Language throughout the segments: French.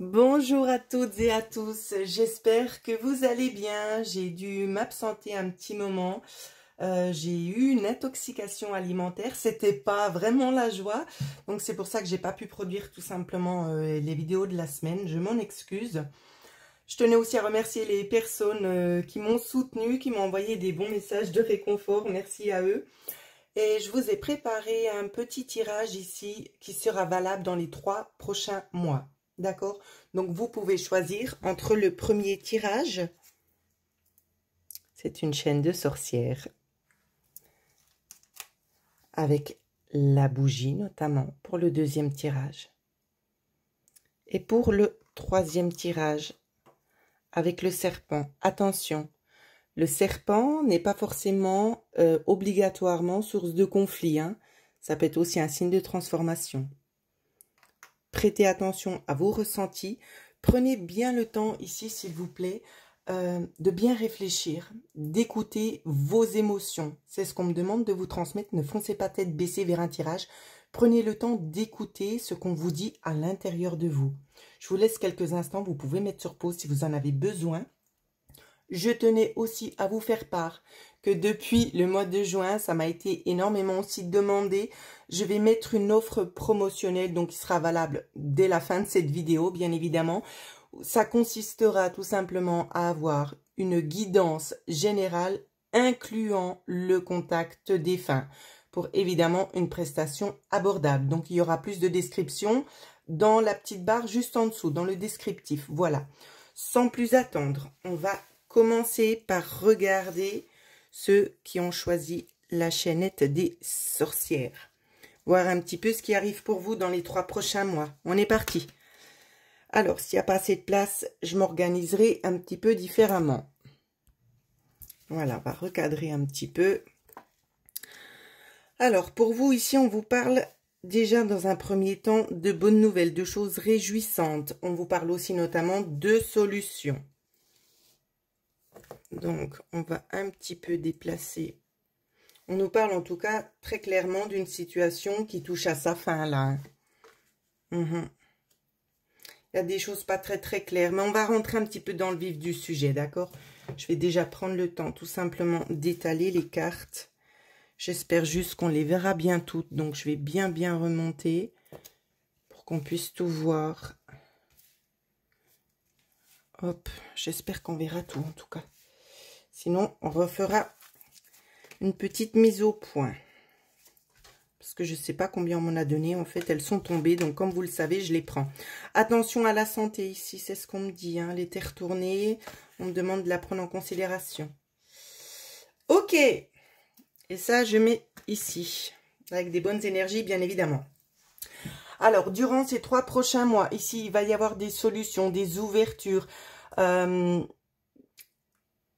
Bonjour à toutes et à tous, j'espère que vous allez bien. J'ai dû m'absenter un petit moment. Euh, j'ai eu une intoxication alimentaire, c'était pas vraiment la joie. Donc c'est pour ça que j'ai pas pu produire tout simplement euh, les vidéos de la semaine, je m'en excuse. Je tenais aussi à remercier les personnes euh, qui m'ont soutenu, qui m'ont envoyé des bons messages de réconfort, merci à eux. Et je vous ai préparé un petit tirage ici qui sera valable dans les trois prochains mois. D'accord Donc, vous pouvez choisir entre le premier tirage. C'est une chaîne de sorcières. Avec la bougie, notamment, pour le deuxième tirage. Et pour le troisième tirage, avec le serpent. Attention, le serpent n'est pas forcément euh, obligatoirement source de conflit. Hein. Ça peut être aussi un signe de transformation. Prêtez attention à vos ressentis. Prenez bien le temps ici, s'il vous plaît, euh, de bien réfléchir, d'écouter vos émotions. C'est ce qu'on me demande de vous transmettre. Ne foncez pas tête baissée vers un tirage. Prenez le temps d'écouter ce qu'on vous dit à l'intérieur de vous. Je vous laisse quelques instants. Vous pouvez mettre sur pause si vous en avez besoin. Je tenais aussi à vous faire part que depuis le mois de juin, ça m'a été énormément aussi demandé. Je vais mettre une offre promotionnelle, donc qui sera valable dès la fin de cette vidéo, bien évidemment. Ça consistera tout simplement à avoir une guidance générale incluant le contact des fins, pour évidemment une prestation abordable. Donc il y aura plus de descriptions dans la petite barre juste en dessous, dans le descriptif. Voilà. Sans plus attendre, on va commencer par regarder ceux qui ont choisi la chaînette des sorcières. Voir un petit peu ce qui arrive pour vous dans les trois prochains mois. On est parti. Alors, s'il n'y a pas assez de place, je m'organiserai un petit peu différemment. Voilà, on va recadrer un petit peu. Alors, pour vous, ici, on vous parle déjà dans un premier temps de bonnes nouvelles, de choses réjouissantes. On vous parle aussi notamment de solutions. Donc, on va un petit peu déplacer. On nous parle en tout cas très clairement d'une situation qui touche à sa fin là. Hein. Mhm. Il y a des choses pas très très claires, mais on va rentrer un petit peu dans le vif du sujet, d'accord Je vais déjà prendre le temps tout simplement d'étaler les cartes. J'espère juste qu'on les verra bien toutes, donc je vais bien bien remonter pour qu'on puisse tout voir. Hop, j'espère qu'on verra tout en tout cas. Sinon, on refera une petite mise au point. Parce que je ne sais pas combien on m'en a donné. En fait, elles sont tombées. Donc, comme vous le savez, je les prends. Attention à la santé ici. C'est ce qu'on me dit. Hein. Les terres tournées. On me demande de la prendre en considération. Ok. Et ça, je mets ici. Avec des bonnes énergies, bien évidemment. Alors, durant ces trois prochains mois, ici, il va y avoir des solutions, des ouvertures. Euh,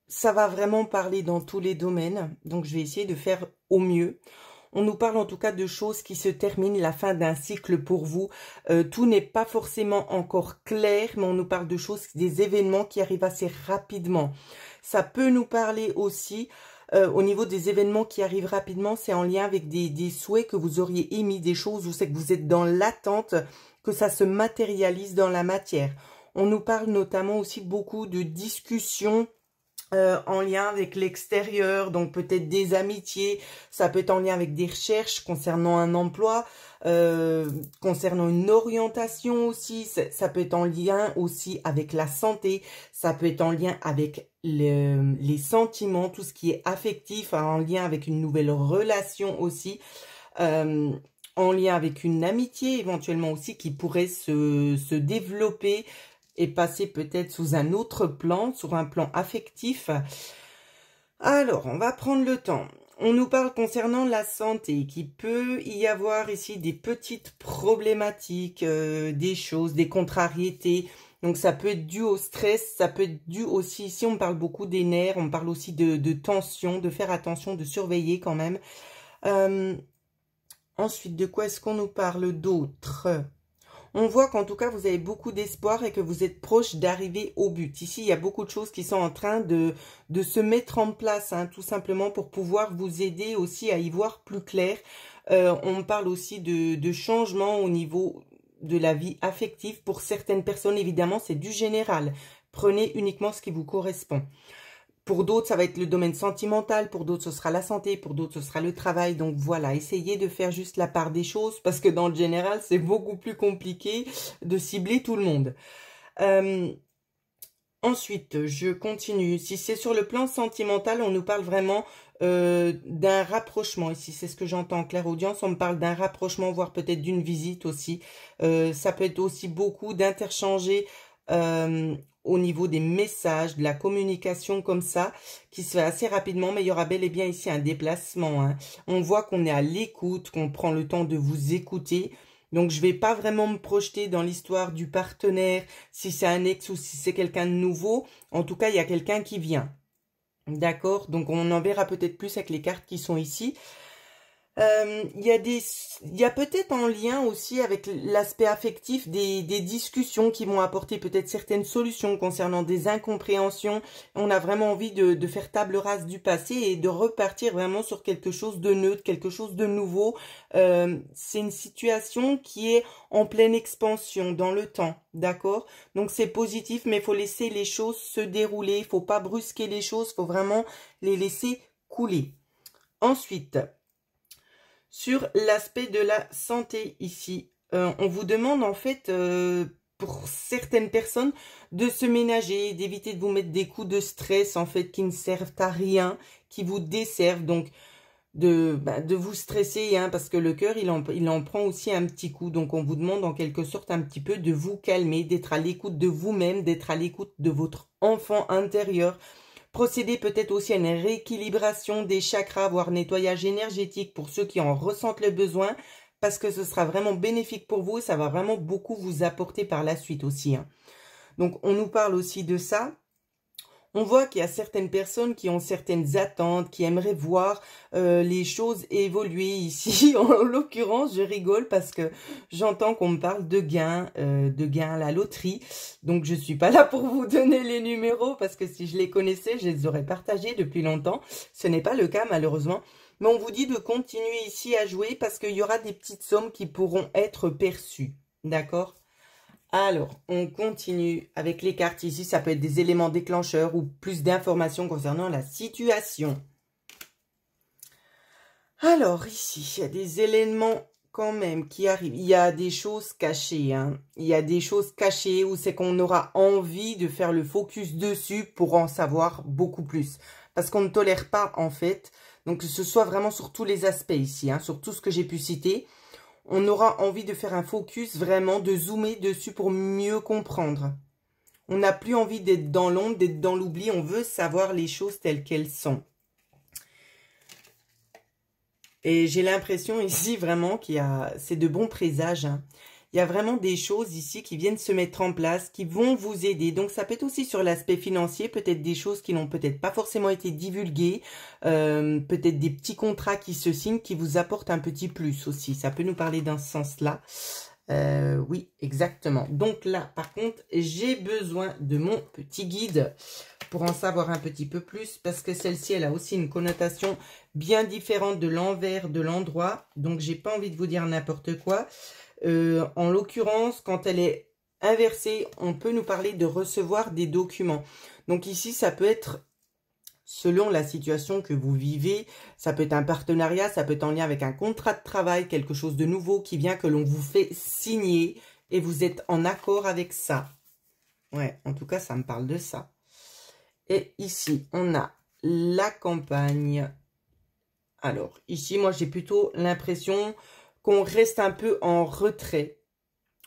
ça va vraiment parler dans tous les domaines, donc je vais essayer de faire au mieux. On nous parle en tout cas de choses qui se terminent, la fin d'un cycle pour vous. Euh, tout n'est pas forcément encore clair, mais on nous parle de choses, des événements qui arrivent assez rapidement. Ça peut nous parler aussi euh, au niveau des événements qui arrivent rapidement, c'est en lien avec des, des souhaits que vous auriez émis, des choses ou c'est que vous êtes dans l'attente que ça se matérialise dans la matière. On nous parle notamment aussi beaucoup de discussions euh, en lien avec l'extérieur, donc peut-être des amitiés, ça peut être en lien avec des recherches concernant un emploi, euh, concernant une orientation aussi, ça peut être en lien aussi avec la santé, ça peut être en lien avec les sentiments, tout ce qui est affectif, hein, en lien avec une nouvelle relation aussi. Euh, en lien avec une amitié éventuellement aussi qui pourrait se développer et passer peut-être sous un autre plan, sur un plan affectif. Alors, on va prendre le temps. On nous parle concernant la santé, qu'il peut y avoir ici des petites problématiques, euh, des choses, des contrariétés. Donc ça peut être dû au stress, ça peut être dû aussi, ici on parle beaucoup des nerfs, on parle aussi de, tension, de faire attention, de surveiller quand même. Euh, ensuite, de quoi est-ce qu'on nous parle d'autre on voit qu'en tout cas, vous avez beaucoup d'espoir et que vous êtes proche d'arriver au but. Ici, il y a beaucoup de choses qui sont en train de, de se mettre en place, hein, tout simplement pour pouvoir vous aider aussi à y voir plus clair. Euh, on parle aussi de, de changement au niveau de la vie affective. Pour certaines personnes, évidemment, c'est du général. Prenez uniquement ce qui vous correspond. Pour d'autres, ça va être le domaine sentimental, pour d'autres, ce sera la santé, pour d'autres, ce sera le travail. Donc voilà, essayez de faire juste la part des choses parce que dans le général, c'est beaucoup plus compliqué de cibler tout le monde. Euh, ensuite, je continue. Si c'est sur le plan sentimental, on nous parle vraiment euh, d'un rapprochement. Et si c'est ce que j'entends en claire audience. On me parle d'un rapprochement, voire peut-être d'une visite aussi. Euh, ça peut être aussi beaucoup d'interchanger au niveau des messages, de la communication comme ça, qui se fait assez rapidement, mais il y aura bel et bien ici un déplacement. Hein. On voit qu'on est à l'écoute, qu'on prend le temps de vous écouter. Donc, je ne vais pas vraiment me projeter dans l'histoire du partenaire, si c'est un ex ou si c'est quelqu'un de nouveau. En tout cas, il y a quelqu'un qui vient. D'accord Donc, on en verra peut-être plus avec les cartes qui sont ici. Euh, il y a a peut-être un lien aussi avec l'aspect affectif des, des, discussions qui vont apporter peut-être certaines solutions concernant des incompréhensions. On a vraiment envie de, de, faire table rase du passé et de repartir vraiment sur quelque chose de neutre, quelque chose de nouveau. Euh, c'est une situation qui est en pleine expansion dans le temps, d'accord Donc c'est positif, mais il faut laisser les choses se dérouler, il faut pas brusquer les choses, faut vraiment les laisser couler. Ensuite, sur l'aspect de la santé ici. Euh, on vous demande en fait euh, pour certaines personnes de se ménager, d'éviter de vous mettre des coups de stress en fait qui ne servent à rien, qui vous desservent donc de, bah, de vous stresser hein, parce que le cœur il en, il en prend aussi un petit coup donc on vous demande en quelque sorte un petit peu de vous calmer, d'être à l'écoute de vous-même, d'être à l'écoute de votre enfant intérieur, Procéder peut-être aussi à une rééquilibration des chakras, voire nettoyage énergétique pour ceux qui en ressentent le besoin, parce que ce sera vraiment bénéfique pour vous et ça va vraiment beaucoup vous apporter par la suite aussi. Hein. Donc on nous parle aussi de ça on voit qu'il y a certaines personnes qui ont certaines attentes, qui aimeraient voir euh, les choses évoluer ici. en l'occurrence, je rigole parce que j'entends qu'on me parle de gains, euh, de gains à la loterie. Donc, je ne suis pas là pour vous donner les numéros parce que si je les connaissais, je les aurais partagés depuis longtemps. Ce n'est pas le cas, malheureusement. Mais on vous dit de continuer ici à jouer parce qu'il y aura des petites sommes qui pourront être perçues. D'accord alors, on continue avec les cartes ici. Ça peut être des éléments déclencheurs ou plus d'informations concernant la situation. Alors, ici, il y a des éléments quand même qui arrivent. Il y a des choses cachées. Hein. Il y a des choses cachées où c'est qu'on aura envie de faire le focus dessus pour en savoir beaucoup plus. Parce qu'on ne tolère pas, en fait, donc que ce soit vraiment sur tous les aspects ici, hein, sur tout ce que j'ai pu citer, on aura envie de faire un focus vraiment, de zoomer dessus pour mieux comprendre. On n'a plus envie d'être dans l'ombre, d'être dans l'oubli, on veut savoir les choses telles qu'elles sont. Et j'ai l'impression ici vraiment qu'il y a, c'est de bons présages. Hein. Il y a vraiment des choses ici qui viennent se mettre en place, qui vont vous aider. Donc ça peut être aussi sur l'aspect financier, peut-être des choses qui n'ont peut-être pas forcément été divulguées, euh, peut-être des petits contrats qui se signent, qui vous apportent un petit plus aussi. Ça peut nous parler d'un sens-là. Euh, oui, exactement. Donc là, par contre, j'ai besoin de mon petit guide pour en savoir un petit peu plus, parce que celle-ci, elle a aussi une connotation bien différente de l'envers de l'endroit. Donc, j'ai pas envie de vous dire n'importe quoi. Euh, en l'occurrence, quand elle est inversée, on peut nous parler de recevoir des documents. Donc ici, ça peut être selon la situation que vous vivez. Ça peut être un partenariat, ça peut être en lien avec un contrat de travail, quelque chose de nouveau qui vient que l'on vous fait signer et vous êtes en accord avec ça. Ouais, en tout cas, ça me parle de ça. Et ici, on a la campagne. Alors, ici, moi, j'ai plutôt l'impression qu'on reste un peu en retrait.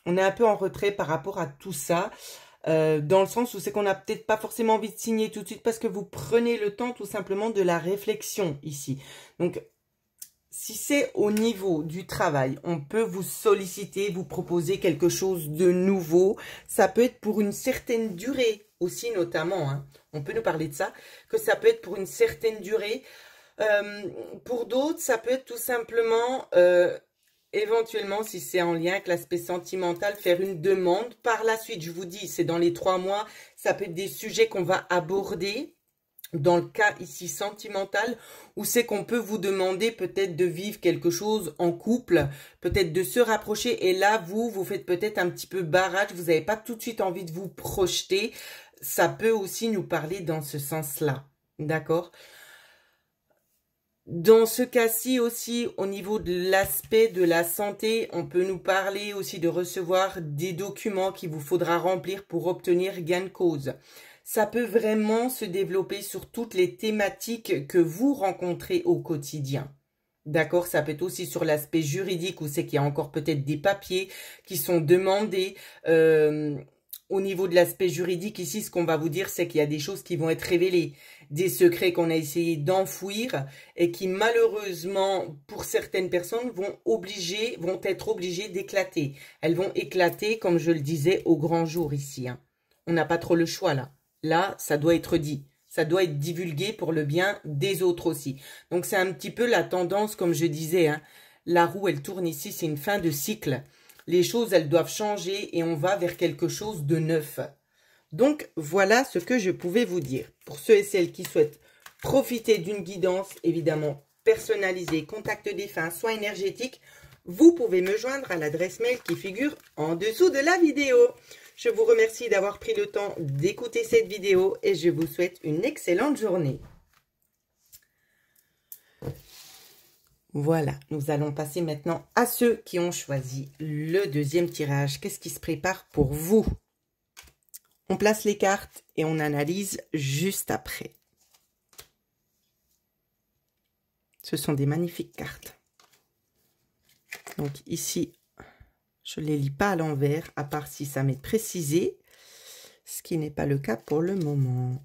On est un peu en retrait par rapport à tout ça. Euh, dans le sens où c'est qu'on n'a peut-être pas forcément envie de signer tout de suite parce que vous prenez le temps tout simplement de la réflexion ici. Donc, si c'est au niveau du travail, on peut vous solliciter, vous proposer quelque chose de nouveau. Ça peut être pour une certaine durée aussi notamment. Hein. On peut nous parler de ça, que ça peut être pour une certaine durée. Euh, pour d'autres, ça peut être tout simplement euh, éventuellement, si c'est en lien avec l'aspect sentimental, faire une demande par la suite. Je vous dis, c'est dans les trois mois, ça peut être des sujets qu'on va aborder. Dans le cas ici sentimental, ou c'est qu'on peut vous demander peut-être de vivre quelque chose en couple, peut-être de se rapprocher, et là, vous, vous faites peut-être un petit peu barrage, vous n'avez pas tout de suite envie de vous projeter. Ça peut aussi nous parler dans ce sens-là, d'accord dans ce cas-ci aussi, au niveau de l'aspect de la santé, on peut nous parler aussi de recevoir des documents qu'il vous faudra remplir pour obtenir gain de cause. Ça peut vraiment se développer sur toutes les thématiques que vous rencontrez au quotidien. D'accord, ça peut être aussi sur l'aspect juridique où c'est qu'il y a encore peut-être des papiers qui sont demandés. Euh, au niveau de l'aspect juridique ici, ce qu'on va vous dire, c'est qu'il y a des choses qui vont être révélées, des secrets qu'on a essayé d'enfouir et qui malheureusement, pour certaines personnes, vont obliger, vont être obligées d'éclater. Elles vont éclater, comme je le disais, au grand jour ici. Hein. On n'a pas trop le choix là. Là, ça doit être dit. Ça doit être divulgué pour le bien des autres aussi. Donc c'est un petit peu la tendance, comme je disais. Hein. La roue, elle tourne ici, c'est une fin de cycle les choses, elles doivent changer et on va vers quelque chose de neuf. Donc, voilà ce que je pouvais vous dire. Pour ceux et celles qui souhaitent profiter d'une guidance, évidemment, personnalisée, contact des soins énergétiques, vous pouvez me joindre à l'adresse mail qui figure en dessous de la vidéo. Je vous remercie d'avoir pris le temps d'écouter cette vidéo et je vous souhaite une excellente journée. Voilà, nous allons passer maintenant à ceux qui ont choisi le deuxième tirage. Qu'est-ce qui se prépare pour vous On place les cartes et on analyse juste après. Ce sont des magnifiques cartes. Donc ici, je ne les lis pas à l'envers, à part si ça m'est précisé, ce qui n'est pas le cas pour le moment.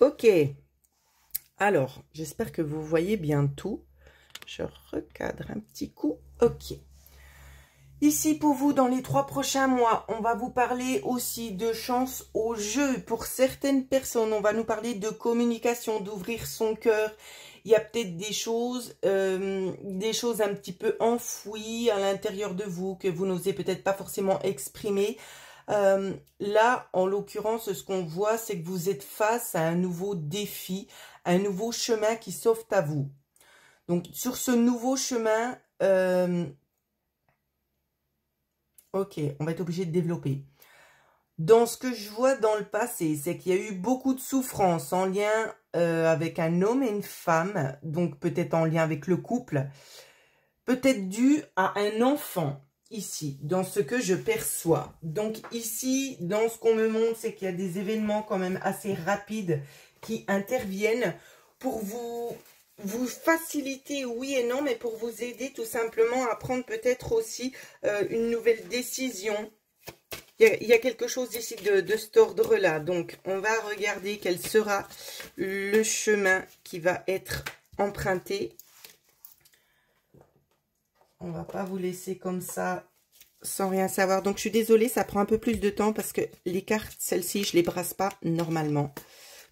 Ok. Alors, j'espère que vous voyez bien tout. Je recadre un petit coup. Ok. Ici, pour vous, dans les trois prochains mois, on va vous parler aussi de chance au jeu. Pour certaines personnes, on va nous parler de communication, d'ouvrir son cœur. Il y a peut-être des choses, euh, des choses un petit peu enfouies à l'intérieur de vous que vous n'osez peut-être pas forcément exprimer. Euh, là, en l'occurrence, ce qu'on voit, c'est que vous êtes face à un nouveau défi, un nouveau chemin qui s'offre à vous. Donc, sur ce nouveau chemin, euh, ok, on va être obligé de développer. Dans ce que je vois dans le passé, c'est qu'il y a eu beaucoup de souffrance en lien euh, avec un homme et une femme, donc peut-être en lien avec le couple, peut-être dû à un enfant ici, dans ce que je perçois. Donc ici, dans ce qu'on me montre, c'est qu'il y a des événements quand même assez rapides qui interviennent pour vous, vous faciliter, oui et non, mais pour vous aider tout simplement à prendre peut-être aussi euh, une nouvelle décision. Il y, a, quelque chose ici de, de cet ordre-là. Donc, on va regarder quel sera le chemin qui va être emprunté on va pas vous laisser comme ça sans rien savoir. Donc, je suis désolée, ça prend un peu plus de temps parce que les cartes, celles-ci, je les brasse pas normalement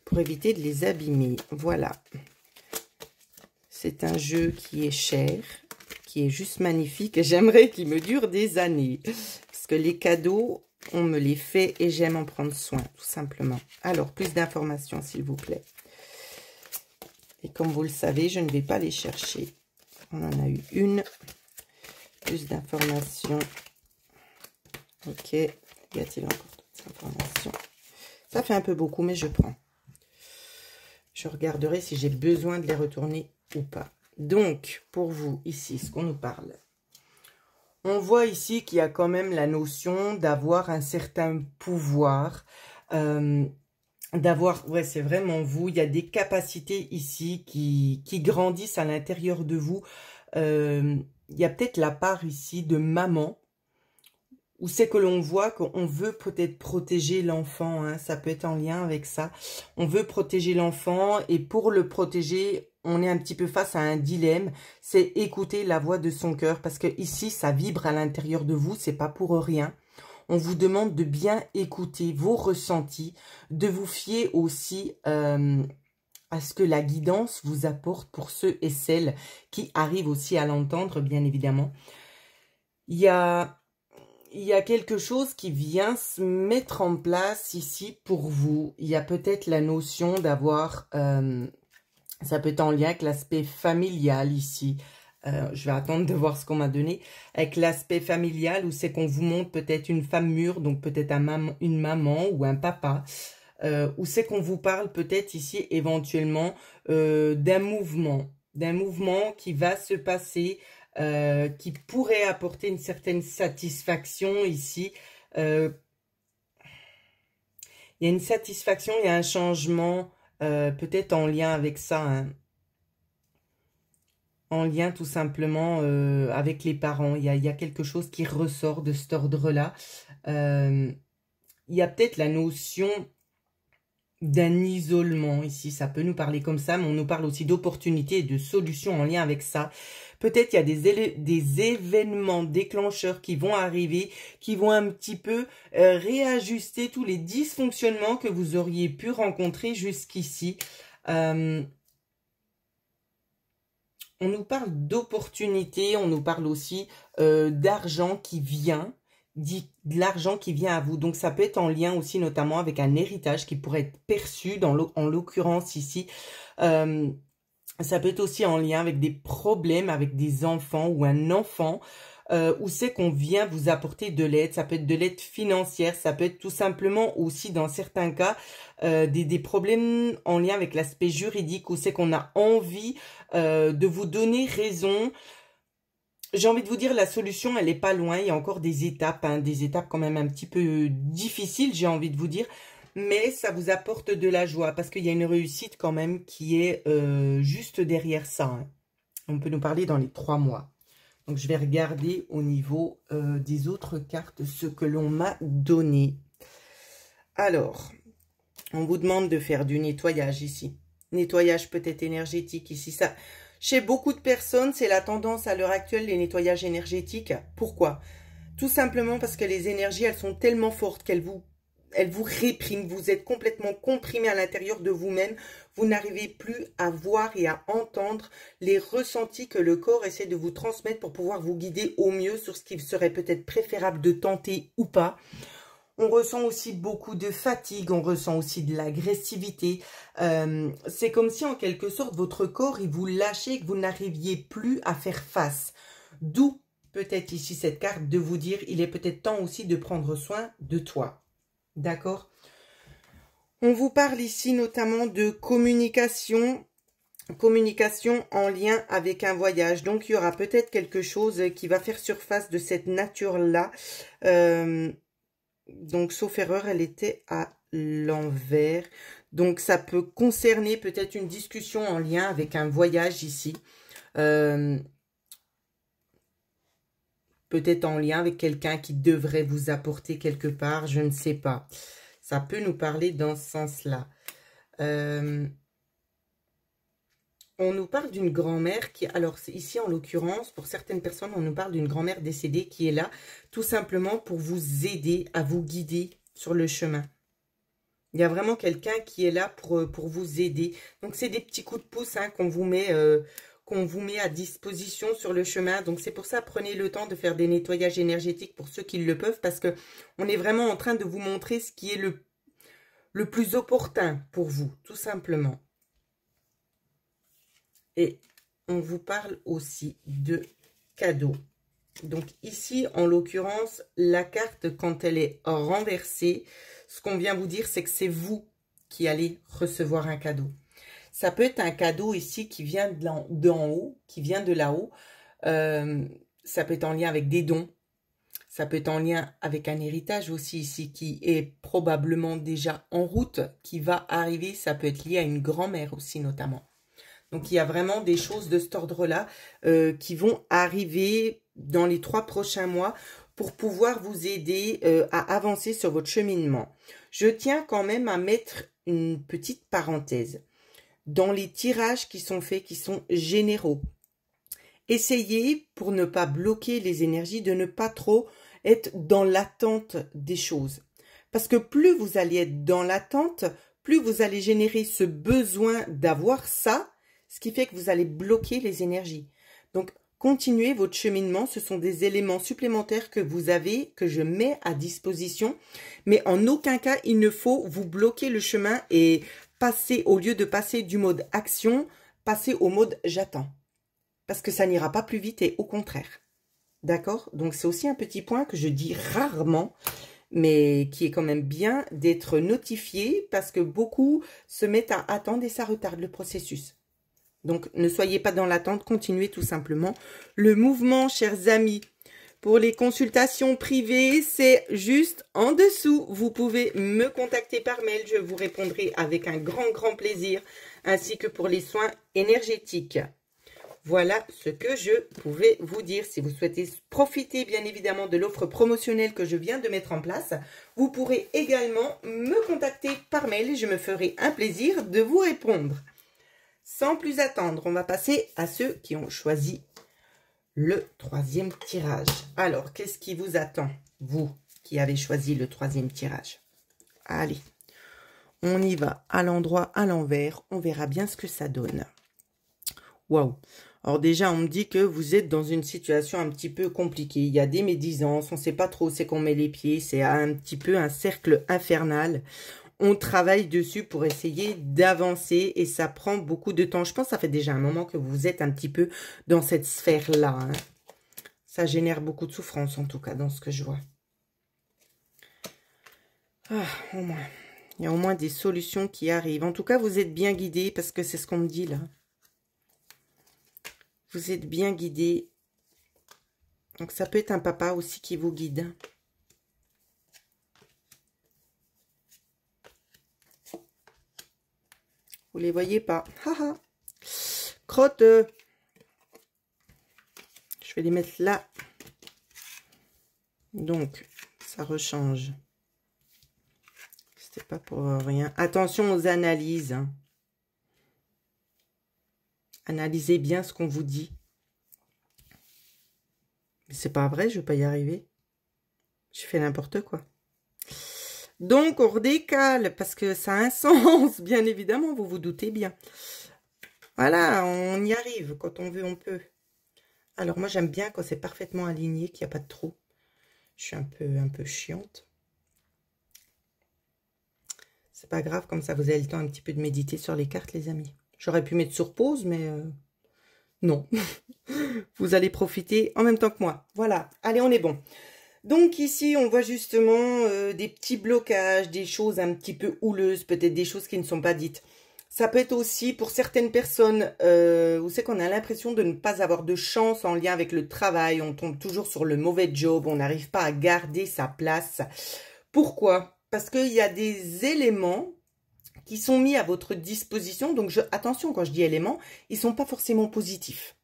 pour éviter de les abîmer. Voilà. C'est un jeu qui est cher, qui est juste magnifique. J'aimerais qu'il me dure des années parce que les cadeaux, on me les fait et j'aime en prendre soin, tout simplement. Alors, plus d'informations, s'il vous plaît. Et comme vous le savez, je ne vais pas les chercher. On en a eu une plus d'informations. Ok, y a-t-il encore d'informations Ça fait un peu beaucoup, mais je prends. Je regarderai si j'ai besoin de les retourner ou pas. Donc, pour vous, ici, ce qu'on nous parle. On voit ici qu'il y a quand même la notion d'avoir un certain pouvoir, euh, d'avoir, ouais, c'est vraiment vous, il y a des capacités ici qui, qui grandissent à l'intérieur de vous, euh, il y a peut-être la part ici de maman, où c'est que l'on voit qu'on veut peut-être protéger l'enfant, hein, ça peut être en lien avec ça. On veut protéger l'enfant et pour le protéger, on est un petit peu face à un dilemme, c'est écouter la voix de son cœur parce que ici ça vibre à l'intérieur de vous, c'est pas pour rien. On vous demande de bien écouter vos ressentis, de vous fier aussi euh, à ce que la guidance vous apporte pour ceux et celles qui arrivent aussi à l'entendre, bien évidemment. Il y a, quelque chose qui vient se mettre en place ici pour vous. Il y a peut-être la notion d'avoir, euh, ça peut être en lien avec l'aspect familial ici. Euh, je vais attendre de voir ce qu'on m'a donné. Avec l'aspect familial où c'est qu'on vous montre peut-être une femme mûre, donc peut-être un une maman ou un papa euh, où c'est qu'on vous parle peut-être ici éventuellement euh, d'un mouvement, d'un mouvement qui va se passer, euh, qui pourrait apporter une certaine satisfaction ici. Euh, il y a une satisfaction, il y a un changement, peut-être en lien avec ça, hein. en lien tout simplement avec les parents. Il y, a, quelque chose qui ressort de cet ordre-là. il y a peut-être la notion d'un isolement ici. Ça peut nous parler comme ça, mais on nous parle aussi d'opportunités et de solutions en lien avec ça. Peut-être il y a des, événements déclencheurs qui vont arriver, qui vont un petit peu euh, réajuster tous les dysfonctionnements que vous auriez pu rencontrer jusqu'ici. Euh, on nous parle d'opportunités, on nous parle aussi euh, d'argent qui vient dit de l'argent qui vient à vous. Donc ça peut être en lien aussi notamment avec un héritage qui pourrait être perçu, dans en l'occurrence ici. Euh, ça peut être aussi en lien avec des problèmes avec des enfants ou un enfant. Euh, où c'est qu'on vient vous apporter de l'aide. Ça peut être de l'aide financière, ça peut être tout simplement aussi dans certains cas euh, des, des, problèmes en lien avec l'aspect juridique où c'est qu'on a envie euh, de vous donner raison j'ai envie de vous dire, la solution, elle n'est pas loin. Il y a encore des étapes, hein, des étapes quand même un petit peu euh, difficiles, j'ai envie de vous dire. Mais ça vous apporte de la joie parce qu'il y a une réussite quand même qui est euh, juste derrière ça. Hein. On peut nous parler dans les trois mois. Donc, je vais regarder au niveau euh, des autres cartes ce que l'on m'a donné. Alors, on vous demande de faire du nettoyage ici. Nettoyage peut-être énergétique ici. Ça, chez beaucoup de personnes, c'est la tendance à l'heure actuelle les nettoyages énergétiques. Pourquoi Tout simplement parce que les énergies, elles sont tellement fortes qu'elles vous elles vous répriment, vous êtes complètement comprimé à l'intérieur de vous-même, vous, n'arrivez plus à voir et à entendre les ressentis que le corps essaie de vous transmettre pour pouvoir vous guider au mieux sur ce qui serait peut-être préférable de tenter ou pas. On ressent aussi beaucoup de fatigue, on ressent aussi de l'agressivité. Euh, c'est comme si en quelque sorte votre corps, il vous lâchait, que vous n'arriviez plus à faire face. D'où peut-être ici cette carte de vous dire, il est peut-être temps aussi de prendre soin de toi. D'accord On vous parle ici notamment de communication, communication en lien avec un voyage. Donc, il y aura peut-être quelque chose qui va faire surface de cette nature-là. Euh, donc, sauf erreur, elle était à l'envers. Donc, ça peut concerner peut-être une discussion en lien avec un voyage ici. Euh, peut-être en lien avec quelqu'un qui devrait vous apporter quelque part, je ne sais pas. Ça peut nous parler dans ce sens-là. Euh, on nous parle d'une grand-mère qui, alors ici en l'occurrence, pour certaines personnes, on nous parle d'une grand-mère décédée qui est là, tout simplement pour vous aider, à vous guider sur le chemin. Il y a vraiment quelqu'un qui est là pour, euh, pour vous aider. Donc, c'est des petits coups de pouce hein, qu'on vous met... Euh, qu'on vous met à disposition sur le chemin. Donc, c'est pour ça, prenez le temps de faire des nettoyages énergétiques pour ceux qui le peuvent, parce que on est vraiment en train de vous montrer ce qui est le, le plus opportun pour vous, tout simplement. Et on vous parle aussi de cadeaux. Donc ici, en l'occurrence, la carte, quand elle est renversée, ce qu'on vient vous dire, c'est que c'est vous qui allez recevoir un cadeau. Ça peut être un cadeau ici qui vient d'en haut, qui vient de là-haut. Euh, ça peut être en lien avec des dons. Ça peut être en lien avec un héritage aussi ici qui est probablement déjà en route, qui va arriver. Ça peut être lié à une grand-mère aussi notamment. Donc, il y a vraiment des choses de cet ordre-là euh, qui vont arriver dans les trois prochains mois pour pouvoir vous aider euh, à avancer sur votre cheminement. Je tiens quand même à mettre une petite parenthèse. Dans les tirages qui sont faits, qui sont généraux, essayez, pour ne pas bloquer les énergies, de ne pas trop être dans l'attente des choses. Parce que plus vous allez être dans l'attente, plus vous allez générer ce besoin d'avoir ça, ce qui fait que vous allez bloquer les énergies. Donc, continuez votre cheminement. Ce sont des éléments supplémentaires que vous avez, que je mets à disposition. Mais en aucun cas, il ne faut vous bloquer le chemin et passer, au lieu de passer du mode action, passer au mode j'attends. Parce que ça n'ira pas plus vite et au contraire. D'accord Donc c'est aussi un petit point que je dis rarement, mais qui est quand même bien d'être notifié parce que beaucoup se mettent à attendre et ça retarde le processus. Donc, ne soyez pas dans l'attente, continuez tout simplement le mouvement, chers amis. Pour les consultations privées, c'est juste en dessous. Vous pouvez me contacter par mail, je vous répondrai avec un grand, grand plaisir, ainsi que pour les soins énergétiques. Voilà ce que je pouvais vous dire. Si vous souhaitez profiter bien évidemment de l'offre promotionnelle que je viens de mettre en place, vous pourrez également me contacter par mail et je me ferai un plaisir de vous répondre. Sans plus attendre, on va passer à ceux qui ont choisi le troisième tirage. Alors, qu'est-ce qui vous attend, vous qui avez choisi le troisième tirage Allez, on y va à l'endroit, à l'envers. On verra bien ce que ça donne. Waouh Alors déjà, on me dit que vous êtes dans une situation un petit peu compliquée. Il y a des médisances, on ne sait pas trop où c'est qu'on met les pieds. C'est un petit peu un cercle infernal on travaille dessus pour essayer d'avancer et ça prend beaucoup de temps. Je pense que ça fait déjà un moment que vous êtes un petit peu dans cette sphère-là. Hein. Ça génère beaucoup de souffrance en tout cas dans ce que je vois. Ah, au moins. Il y a au moins des solutions qui arrivent. En tout cas, vous êtes bien guidé parce que c'est ce qu'on me dit là. Vous êtes bien guidé. Donc ça peut être un papa aussi qui vous guide. Hein. Vous les voyez pas. Crotte. Euh. Je vais les mettre là. Donc, ça rechange. C'était pas pour rien. Attention aux analyses. Hein. Analysez bien ce qu'on vous dit. Mais c'est pas vrai, je vais pas y arriver. Je fais n'importe quoi. Donc, on redécale parce que ça a un sens, bien évidemment, vous vous doutez bien. Voilà, on y arrive. Quand on veut, on peut. Alors, moi, j'aime bien quand c'est parfaitement aligné, qu'il n'y a pas de trou. Je suis un peu, un peu chiante. C'est pas grave, comme ça, vous avez le temps un petit peu de méditer sur les cartes, les amis. J'aurais pu mettre sur pause, mais euh, non. vous allez profiter en même temps que moi. Voilà, allez, on est bon. Donc ici, on voit justement euh, des petits blocages, des choses un petit peu houleuses, peut-être des choses qui ne sont pas dites. Ça peut être aussi pour certaines personnes euh, où c'est qu'on a l'impression de ne pas avoir de chance en lien avec le travail. On tombe toujours sur le mauvais job, on n'arrive pas à garder sa place. Pourquoi Parce qu'il y a des éléments qui sont mis à votre disposition. Donc je, attention, quand je dis éléments, ils ne sont pas forcément positifs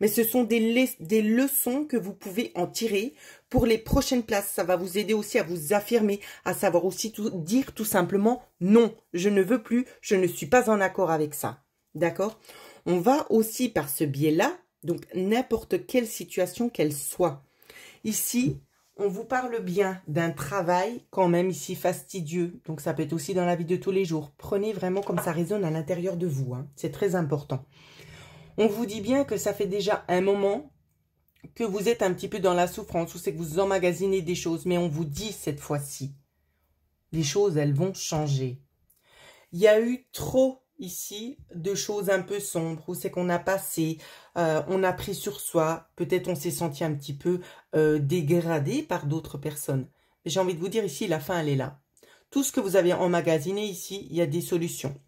mais ce sont des, leçons que vous pouvez en tirer pour les prochaines places. Ça va vous aider aussi à vous affirmer, à savoir aussi dire tout simplement non, je ne veux plus, je ne suis pas en accord avec ça. D'accord On va aussi par ce biais-là, donc n'importe quelle situation qu'elle soit. Ici, on vous parle bien d'un travail quand même ici fastidieux. Donc ça peut être aussi dans la vie de tous les jours. Prenez vraiment comme ça résonne à l'intérieur de vous. Hein. C'est très important on vous dit bien que ça fait déjà un moment que vous êtes un petit peu dans la souffrance ou c'est que vous emmagasinez des choses, mais on vous dit cette fois-ci, les choses, elles vont changer. Il y a eu trop ici de choses un peu sombres où c'est qu'on a passé, euh, on a pris sur soi, peut-être on s'est senti un petit peu euh, dégradé par d'autres personnes. Mais j'ai envie de vous dire ici, la fin, elle est là. Tout ce que vous avez emmagasiné ici, il y a des solutions.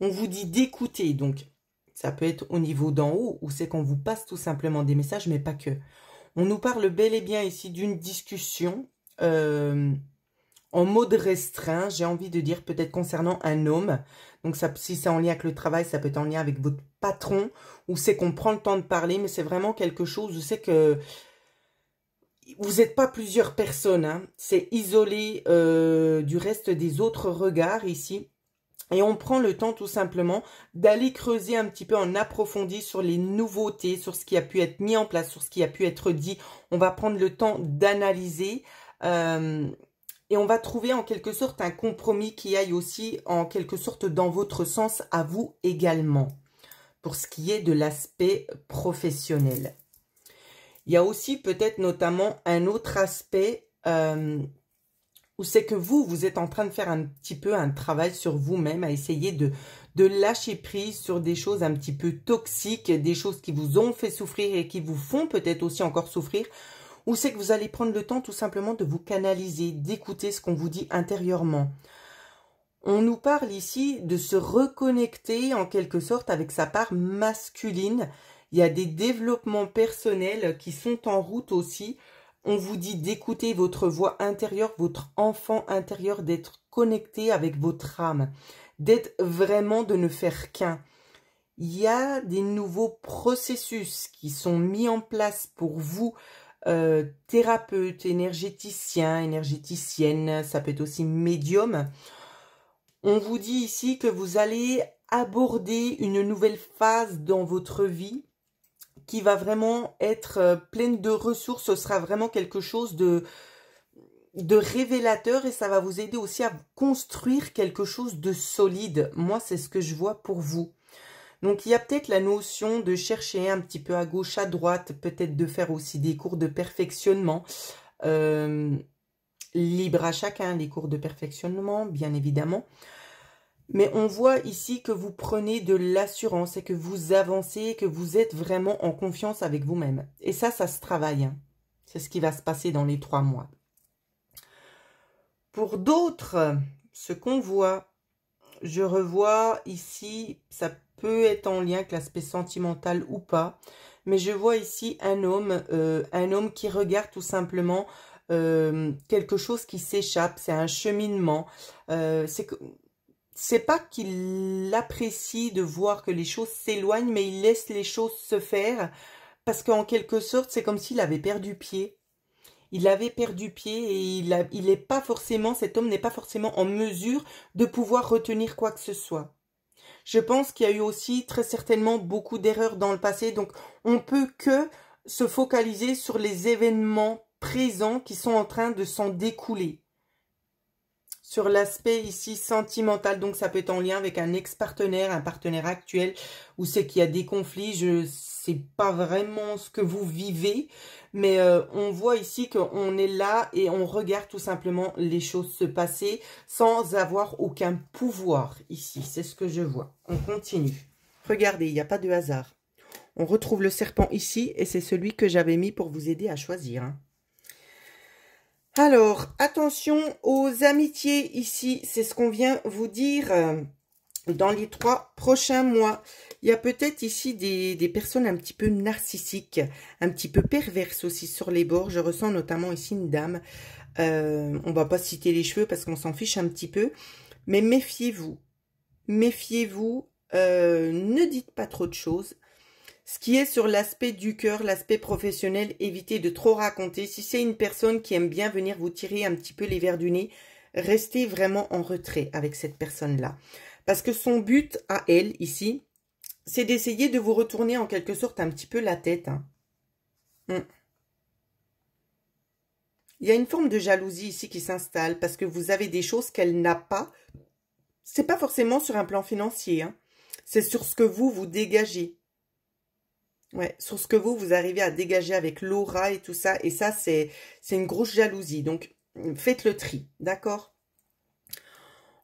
On vous dit d'écouter, donc ça peut être au niveau d'en haut, ou c'est qu'on vous passe tout simplement des messages, mais pas que. On nous parle bel et bien ici d'une discussion euh, en mode restreint, j'ai envie de dire peut-être concernant un homme. Donc si c'est en lien avec le travail, ça peut être en lien avec votre patron, ou c'est qu'on prend le temps de parler, mais c'est vraiment quelque chose où c'est que vous n'êtes pas plusieurs personnes, hein. c'est isolé euh, du reste des autres regards ici. Et on prend le temps tout simplement d'aller creuser un petit peu en approfondi sur les nouveautés, sur ce qui a pu être mis en place, sur ce qui a pu être dit. On va prendre le temps d'analyser euh, et on va trouver en quelque sorte un compromis qui aille aussi en quelque sorte dans votre sens à vous également pour ce qui est de l'aspect professionnel. Il y a aussi peut-être notamment un autre aspect euh, ou c'est que vous, vous êtes en train de faire un petit peu un travail sur vous-même, à essayer de, de lâcher prise sur des choses un petit peu toxiques, des choses qui vous ont fait souffrir et qui vous font peut-être aussi encore souffrir, ou c'est que vous allez prendre le temps tout simplement de vous canaliser, d'écouter ce qu'on vous dit intérieurement. On nous parle ici de se reconnecter en quelque sorte avec sa part masculine. Il y a des développements personnels qui sont en route aussi on vous dit d'écouter votre voix intérieure, votre enfant intérieur, d'être connecté avec votre âme, d'être vraiment de ne faire qu'un. Il y a des nouveaux processus qui sont mis en place pour vous, thérapeutes, thérapeute, énergéticien, énergéticienne, ça peut être aussi médium. On vous dit ici que vous allez aborder une nouvelle phase dans votre vie qui va vraiment être euh, pleine de ressources. Ce sera vraiment quelque chose de, de révélateur et ça va vous aider aussi à construire quelque chose de solide. Moi, c'est ce que je vois pour vous. Donc, il y a peut-être la notion de chercher un petit peu à gauche, à droite, peut-être de faire aussi des cours de perfectionnement. Euh, libre à chacun, les cours de perfectionnement, bien évidemment. Mais on voit ici que vous prenez de l'assurance et que vous avancez, que vous êtes vraiment en confiance avec vous-même. Et ça, ça se travaille. C'est ce qui va se passer dans les trois mois. Pour d'autres, ce qu'on voit, je revois ici, ça peut être en lien avec l'aspect sentimental ou pas, mais je vois ici un homme, euh, un homme qui regarde tout simplement euh, quelque chose qui s'échappe, c'est un cheminement. Euh, c'est que c'est pas qu'il apprécie de voir que les choses s'éloignent, mais il laisse les choses se faire, parce qu'en quelque sorte, c'est comme s'il avait perdu pied. Il avait perdu pied et il, n'est est pas forcément, cet homme n'est pas forcément en mesure de pouvoir retenir quoi que ce soit. Je pense qu'il y a eu aussi très certainement beaucoup d'erreurs dans le passé, donc on peut que se focaliser sur les événements présents qui sont en train de s'en découler sur l'aspect ici sentimental. Donc, ça peut être en lien avec un ex-partenaire, un partenaire actuel, ou c'est qu'il y a des conflits. Je sais pas vraiment ce que vous vivez, mais euh, on voit ici qu'on est là et on regarde tout simplement les choses se passer sans avoir aucun pouvoir ici. C'est ce que je vois. On continue. Regardez, il n'y a pas de hasard. On retrouve le serpent ici et c'est celui que j'avais mis pour vous aider à choisir. Hein. Alors, attention aux amitiés ici, c'est ce qu'on vient vous dire euh, dans les trois prochains mois. Il y a peut-être ici des, des, personnes un petit peu narcissiques, un petit peu perverses aussi sur les bords. Je ressens notamment ici une dame. Euh, on va pas citer les cheveux parce qu'on s'en fiche un petit peu. Mais méfiez-vous. Méfiez-vous. Euh, ne dites pas trop de choses. Ce qui est sur l'aspect du cœur, l'aspect professionnel, évitez de trop raconter. Si c'est une personne qui aime bien venir vous tirer un petit peu les verres du nez, restez vraiment en retrait avec cette personne-là. Parce que son but à elle, ici, c'est d'essayer de vous retourner en quelque sorte un petit peu la tête. Hein. Hmm. Il y a une forme de jalousie ici qui s'installe parce que vous avez des choses qu'elle n'a pas. C'est pas forcément sur un plan financier, hein. c'est sur ce que vous vous dégagez sur ce que vous, vous arrivez à dégager avec l'aura et tout ça. Et ça, c'est une grosse jalousie. Donc, faites le tri, d'accord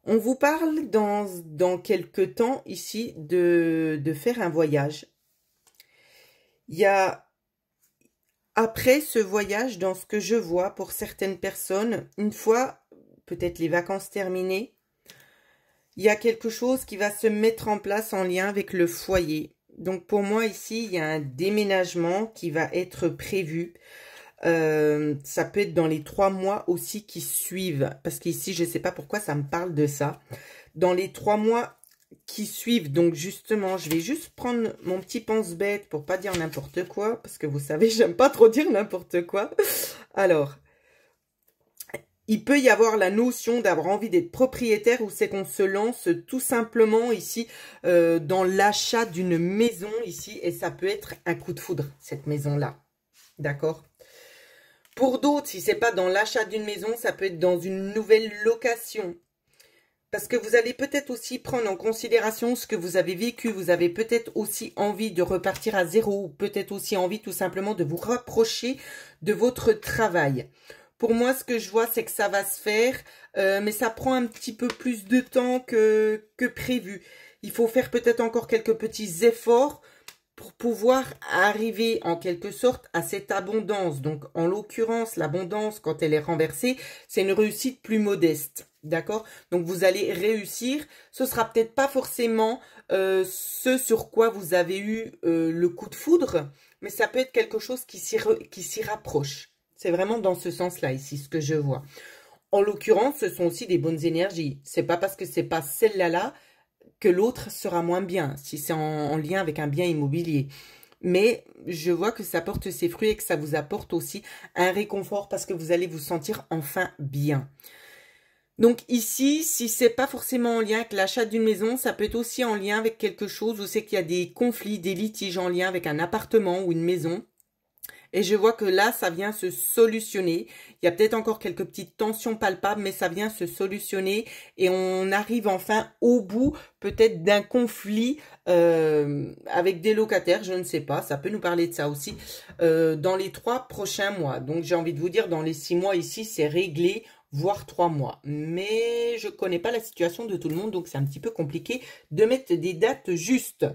On vous parle dans, dans quelques temps ici de, de faire un voyage. Il y a, après ce voyage, dans ce que je vois pour certaines personnes, une fois peut-être les vacances terminées, il y a quelque chose qui va se mettre en place en lien avec le foyer donc pour moi ici, il y a un déménagement qui va être prévu. Euh, ça peut être dans les trois mois aussi qui suivent. Parce qu'ici, je ne sais pas pourquoi ça me parle de ça. Dans les trois mois qui suivent, donc justement, je vais juste prendre mon petit pense-bête pour pas dire n'importe quoi. Parce que vous savez, j'aime pas trop dire n'importe quoi. Alors, il peut y avoir la notion d'avoir envie d'être propriétaire ou c'est qu'on se lance tout simplement ici euh, dans l'achat d'une maison ici et ça peut être un coup de foudre cette maison-là. D'accord Pour d'autres, si ce n'est pas dans l'achat d'une maison, ça peut être dans une nouvelle location. Parce que vous allez peut-être aussi prendre en considération ce que vous avez vécu. Vous avez peut-être aussi envie de repartir à zéro ou peut-être aussi envie tout simplement de vous rapprocher de votre travail. Pour moi, ce que je vois, c'est que ça va se faire, euh, mais ça prend un petit peu plus de temps que, que prévu. Il faut faire peut-être encore quelques petits efforts pour pouvoir arriver en quelque sorte à cette abondance. Donc, en l'occurrence, l'abondance, quand elle est renversée, c'est une réussite plus modeste. D'accord Donc, vous allez réussir. Ce sera peut-être pas forcément euh, ce sur quoi vous avez eu euh, le coup de foudre, mais ça peut être quelque chose qui s'y rapproche. C'est vraiment dans ce sens-là ici ce que je vois. En l'occurrence, ce sont aussi des bonnes énergies. C'est pas parce que c'est pas celle-là là que l'autre sera moins bien, si c'est en, lien avec un bien immobilier. Mais je vois que ça porte ses fruits et que ça vous apporte aussi un réconfort parce que vous allez vous sentir enfin bien. Donc ici, si c'est pas forcément en lien avec l'achat d'une maison, ça peut être aussi en lien avec quelque chose où c'est qu'il y a des conflits, des litiges en lien avec un appartement ou une maison. Et je vois que là, ça vient se solutionner. Il y a peut-être encore quelques petites tensions palpables, mais ça vient se solutionner. Et on arrive enfin au bout peut-être d'un conflit euh, avec des locataires, je ne sais pas. Ça peut nous parler de ça aussi euh, dans les trois prochains mois. Donc j'ai envie de vous dire, dans les six mois ici, c'est réglé voire trois mois. Mais je connais pas la situation de tout le monde, donc c'est un petit peu compliqué de mettre des dates justes.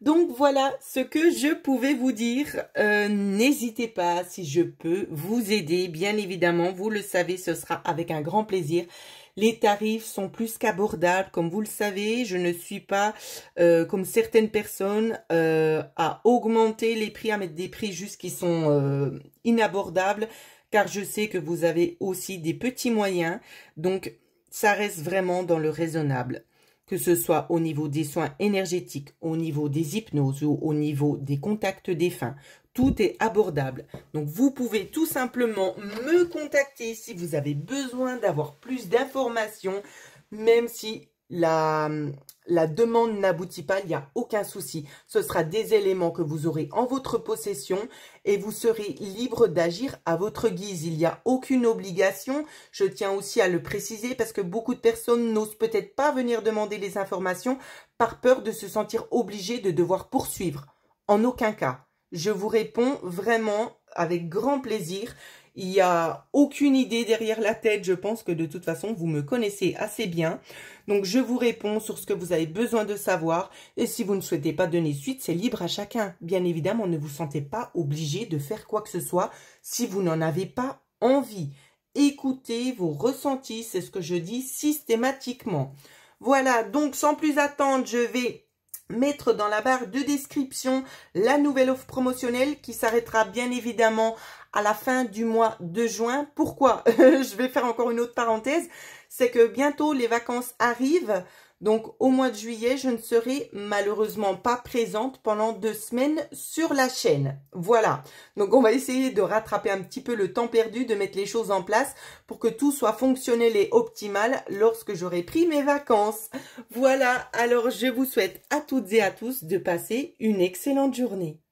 Donc voilà ce que je pouvais vous dire. Euh, n'hésitez pas si je peux vous aider. Bien évidemment, vous le savez, ce sera avec un grand plaisir. Les tarifs sont plus qu'abordables, comme vous le savez. Je ne suis pas, euh, comme certaines personnes, euh, à augmenter les prix, à mettre des prix juste qui sont inabordables, car je sais que vous avez aussi des petits moyens. Donc, ça reste vraiment dans le raisonnable que ce soit au niveau des soins énergétiques, au niveau des hypnoses ou au niveau des contacts défunts. Tout est abordable. Donc vous pouvez tout simplement me contacter si vous avez besoin d'avoir plus d'informations, même si la, demande n'aboutit pas, il n'y a aucun souci. Ce sera des éléments que vous aurez en votre possession et vous serez libre d'agir à votre guise. Il n'y a aucune obligation. Je tiens aussi à le préciser parce que beaucoup de personnes n'osent peut-être pas venir demander les informations par peur de se sentir obligées de devoir poursuivre. En aucun cas. Je vous réponds vraiment avec grand plaisir. Il n'y a aucune idée derrière la tête. Je pense que de toute façon, vous me connaissez assez bien. Donc, je vous réponds sur ce que vous avez besoin de savoir. Et si vous ne souhaitez pas donner suite, c'est libre à chacun. Bien évidemment, ne vous sentez pas obligé de faire quoi que ce soit si vous n'en avez pas envie. Écoutez vos ressentis, c'est ce que je dis systématiquement. Voilà, donc sans plus attendre, je vais mettre dans la barre de description la nouvelle offre promotionnelle qui s'arrêtera bien évidemment à la fin du mois de juin. Pourquoi Je vais faire encore une autre parenthèse. C'est que bientôt les vacances arrivent. Donc au mois de juillet, je ne serai malheureusement pas présente pendant deux semaines sur la chaîne. Voilà, donc on va essayer de rattraper un petit peu le temps perdu, de mettre les choses en place pour que tout soit fonctionnel et optimal lorsque j'aurai pris mes vacances. Voilà, alors je vous souhaite à toutes et à tous de passer une excellente journée.